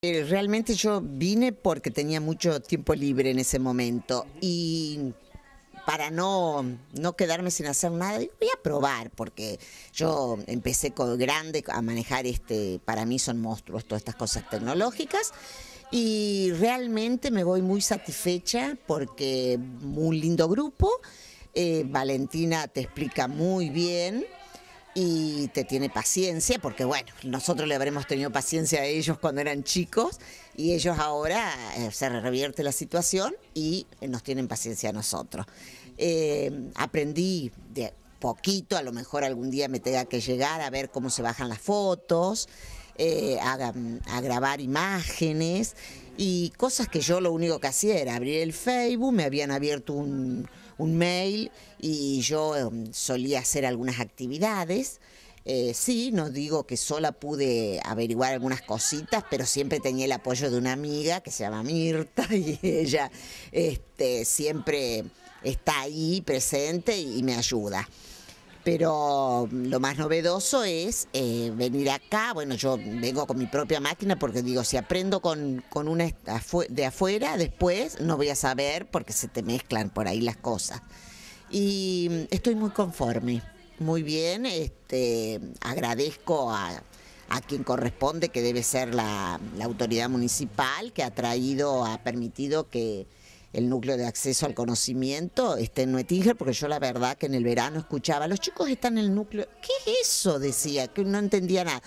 Eh, realmente yo vine porque tenía mucho tiempo libre en ese momento y para no, no quedarme sin hacer nada, voy a probar, porque yo empecé con grande a manejar este, para mí son monstruos todas estas cosas tecnológicas. Y realmente me voy muy satisfecha porque un lindo grupo. Eh, Valentina te explica muy bien y te tiene paciencia, porque bueno, nosotros le habremos tenido paciencia a ellos cuando eran chicos y ellos ahora eh, se revierte la situación y eh, nos tienen paciencia a nosotros. Eh, aprendí de poquito, a lo mejor algún día me tenga que llegar a ver cómo se bajan las fotos. Eh, a, grabar imágenes y cosas que yo lo único que hacía era abrir el Facebook, me habían abierto un, mail y yo em, solía hacer algunas actividades. Eh, sí, no digo que sola pude averiguar algunas cositas, pero siempre tenía el apoyo de una amiga que se llama Mirta y ella este, siempre está ahí presente y me ayuda pero mm, lo más novedoso es eh, venir acá. Bueno, yo vengo con mi propia máquina porque digo, si aprendo con, una de afuera, después no voy a saber porque se te mezclan por ahí las cosas. Y mm, estoy muy conforme, muy bien. Este, agradezco a, quien corresponde, que debe ser la, la autoridad municipal, que ha traído, ha permitido que el núcleo de acceso al conocimiento está en Nuetinger, porque yo la verdad que en el verano escuchaba, los chicos están en el núcleo, ¿qué es eso? Decía, que no entendía nada.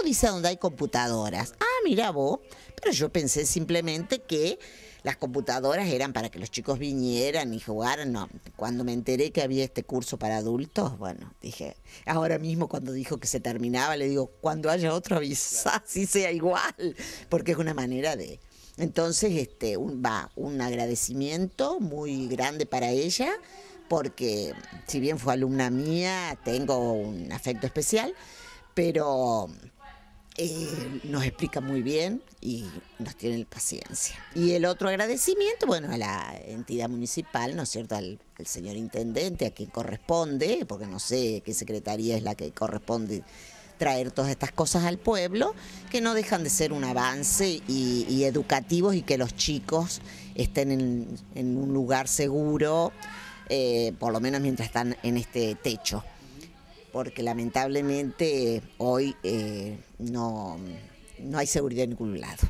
Oh, dice donde hay computadoras. Ah, mira vos. Pero yo pensé simplemente que las computadoras eran para que los chicos vinieran y jugaran. No, cuando me enteré que había este curso para adultos, bueno, dije, ahora mismo cuando dijo que se terminaba, le digo, cuando haya otro avisa, si sea igual, porque es una manera de, entonces, este, va un agradecimiento muy grande para ella, porque si bien fue alumna mía, tengo un afecto especial, pero eh, nos explica muy bien y nos tiene paciencia. Y el otro agradecimiento, bueno, a la entidad municipal, ¿no es cierto?, al señor intendente, a quien corresponde, porque no sé qué secretaría es la que corresponde traer todas estas cosas al pueblo, que no dejan de ser un avance y, educativos y que los chicos estén en, un lugar seguro, eh, por lo menos mientras están en este techo. Porque lamentablemente eh, hoy eh, no, no hay seguridad en ningún lado.